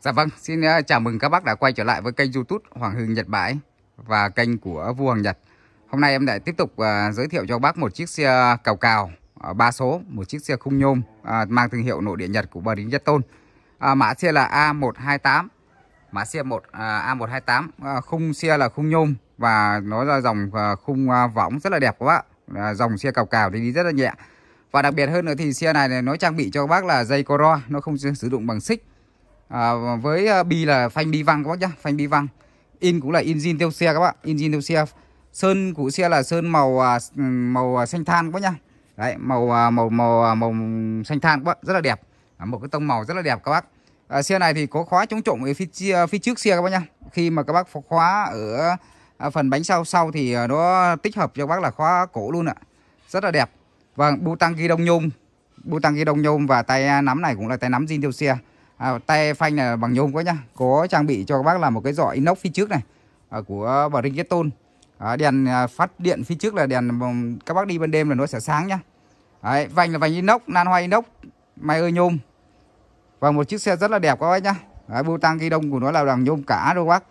Dạ vâng, xin ờ, chào mừng các bác đã quay trở lại với kênh youtube Hoàng Hưng Nhật Bãi và kênh của Vua Hoàng Nhật. Hôm nay em lại tiếp tục ờ, giới thiệu cho bác một chiếc xe cào cào uh, ờ, 3 số, một chiếc xe khung nhôm mang thương hiệu nội địa Nhật của Bridgestone. Nhất Tôn. mã xe là A128, mã xe 1 uh, A128, uh, khung xe là khung nhôm và nó là dòng khung võng rất là đẹp các bác. dòng xe cào cào thì đi rất là nhẹ. Và đặc biệt hơn nữa thì xe này, này nó trang bị cho các bác là dây coro, nó không sử dụng bằng xích à, với à, bi là phanh bi văng các bác nhá phanh bi văng in cũng là in zin tiêu xe các bạn in zin tiêu xe sơn của xe là sơn màu à, ừ, màu à, xanh than các bác nhá đấy màu màu màu màu xanh than các bác rất là đẹp một cái tông màu rất là đẹp các bác à, xe này thì có khóa chống trộm ở phía phía trước xe các bác nhá khi mà các bác khóa ở phần bánh sau sau thì nó tích hợp cho các bác là khóa cổ luôn ạ rất là đẹp và vâng, bu tăng ghi đông nhôm bu tăng ghi đông nhôm và tay nắm này cũng là tay nắm zin tiêu xe à, tay phanh là bằng nhôm quá nhá có trang bị cho các bác là một cái giỏ inox phía trước này à, của Bridgestone à, đèn à, phát điện phía trước là đèn các bác đi ban đêm là nó sẽ sáng nhá Đấy, vành là vành inox nan hoa inox máy ơi nhôm và một chiếc xe rất là đẹp các bác nhá Đấy, bưu tăng ghi đông của nó là bằng nhôm cả đâu bác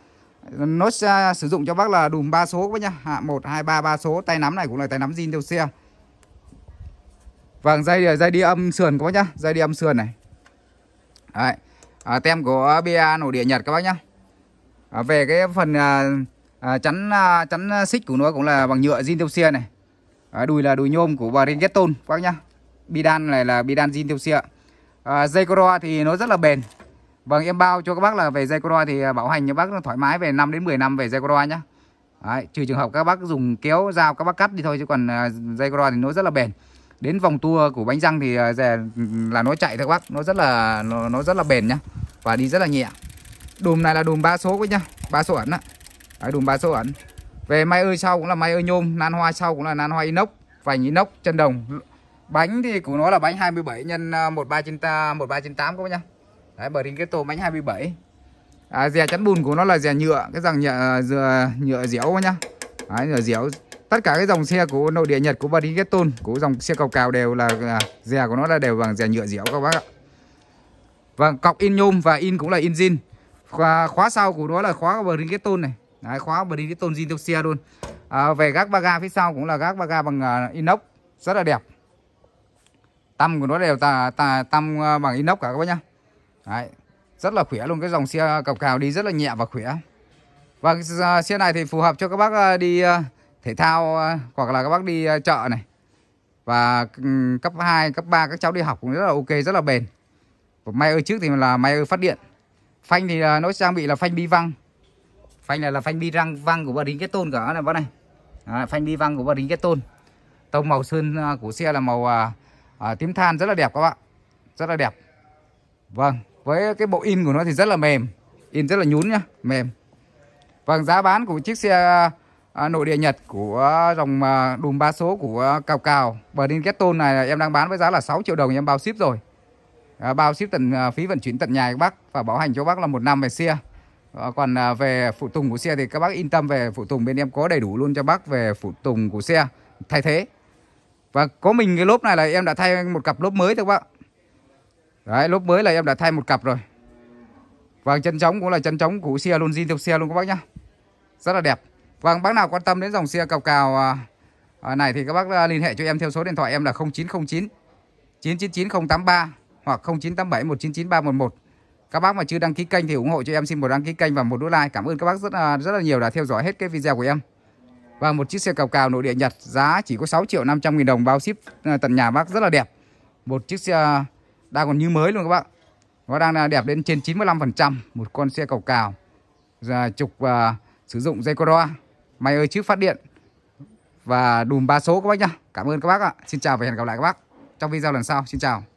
nó sẽ sử dụng cho bác là đùm ba số các nhá hạ một hai ba ba số tay nắm này cũng là tay nắm zin theo xe Vâng, dây dây đi âm sườn có nhá, dây đi âm sườn này. Đấy. À, tem của bia nổ địa Nhật các bác nhá. À, về cái phần à, à, chắn à, chắn xích của nó cũng là bằng nhựa zin tiêu xia này. À, đùi là đùi nhôm của Bridgestone các bác nhá. Bidan này là bidan zin tiêu xia. À, dây coroa thì nó rất là bền. Vâng em bao cho các bác là về dây coroa thì à, bảo hành cho bác thoải mái về 5 đến 10 năm về dây coroa nhá. Đấy, trừ trường hợp các bác dùng kéo dao các bác cắt đi thôi chứ còn dây à, coroa thì nó rất là bền đến vòng tua của bánh răng thì à, là nó chạy các bác nó rất là nó, nó rất là bền nhá và đi rất là nhẹ đùm này là đùm ba số các nhá ba số ẩn á Đấy, đùm ba số ẩn về may ơi sau cũng là may ơi nhôm nan hoa sau cũng là nan hoa inox vành inox chân đồng bánh thì của nó là bánh 27 nhân một à, một ba trên ta 1398 1398 các bác nhá Đấy, bởi ring kết tô bánh 27 à, dè chắn bùn của nó là dè nhựa cái rằng nhựa à, dừa, nhựa dẻo nhá Đấy, nhựa dẻo tất cả cái dòng xe của nội địa Nhật của Barigeton của dòng xe cầu cào đều là à, dè của nó là đều bằng dè nhựa dẻo các bác ạ vâng cọc in nhôm và in cũng là in zin khóa, khóa sau của nó là khóa Barigeton này Đấy, khóa Bridgestone zin theo xe luôn à, về gác ba ga phía sau cũng là gác ba ga bằng uh, inox rất là đẹp tăm của nó đều tà, tà, tăm uh, bằng inox cả các bác nhá Đấy, rất là khỏe luôn cái dòng xe cọc cào đi rất là nhẹ và khỏe và vâng, uh, xe này thì phù hợp cho các bác uh, đi uh, thể thao ờ, hoặc là các bác đi ờ, chợ này và ừ, cấp 2, cấp 3 các cháu đi học cũng rất là ok, rất là bền. Và may ơi trước thì là may ơi phát điện. Phanh thì ờ, nó trang bị là phanh bi văng. Phanh là là phanh bi răng văng của bà đính kết tôn cả này bác này. À, phanh bi văng của bà đính kết tôn. Tông màu sơn của xe là màu à, à, tím than rất là đẹp các bạn. Rất là đẹp. Vâng, với cái bộ in của nó thì rất là mềm. In rất là nhún nhá, mềm. Vâng, giá bán của chiếc xe À, nội địa Nhật của dòng à, đùm ba số của à, Cào Cào. Brinketton này là em đang bán với giá là 6 triệu đồng em bao ship rồi. À, bao ship tận phí vận chuyển tận nhà các bác và bảo hành cho bác là một năm về xe. còn về phụ tùng của xe thì các bác yên tâm về phụ tùng bên em có đầy đủ luôn cho bác về phụ tùng của xe thay thế. Và có mình cái lốp này là em đã thay một cặp lốp mới thôi các bác. Đấy, lốp mới là em đã thay một cặp rồi. và chân trống cũng là chân trống của xe luôn, zin theo xe luôn các bác nhá. Rất là đẹp. Vâng, bác nào quan tâm đến dòng xe cào cào à, này thì các bác à, liên hệ cho em theo số điện thoại em là 0909 999083 hoặc 0987 199311. Các bác mà chưa đăng ký kênh thì ủng hộ cho em xin một đăng ký kênh và một nút like. Cảm ơn các bác rất là, rất là nhiều đã theo dõi hết cái video của em. Và một chiếc xe cào cào nội địa Nhật giá chỉ có 6 triệu 500 nghìn đồng bao ship à, tận nhà bác rất là đẹp. Một chiếc xe đang còn như mới luôn các bác. Nó đang đẹp đến trên 95%. Một con xe cào cào. Giờ trục uh, sử dụng dây coroa máy ơi chứ phát điện và đùm ba số các bác nhá. Cảm ơn các bác ạ. Xin chào và hẹn gặp lại các bác trong video lần sau. Xin chào.